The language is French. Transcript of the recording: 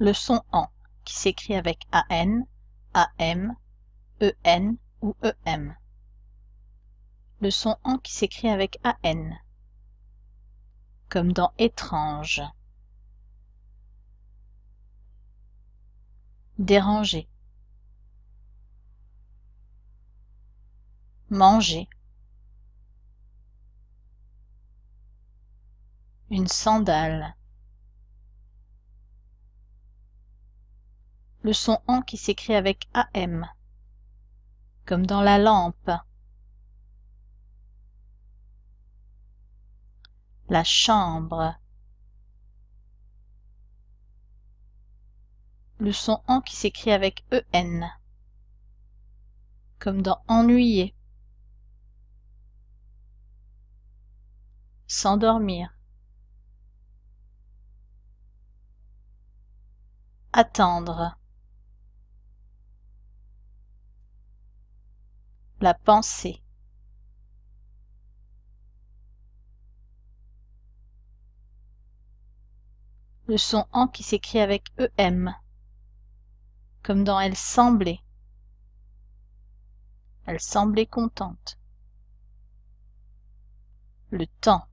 Le son en, qui s'écrit avec AN, AM, EN ou EM. Le son en qui s'écrit avec AN. Comme dans étrange. Déranger. Manger. Une sandale. le son en qui s'écrit avec am, comme dans la lampe. La chambre. Le son en qui s'écrit avec en, comme dans ennuyer. S'endormir. attendre. la pensée. Le son en qui s'écrit avec EM, comme dans elle semblait. Elle semblait contente. Le temps.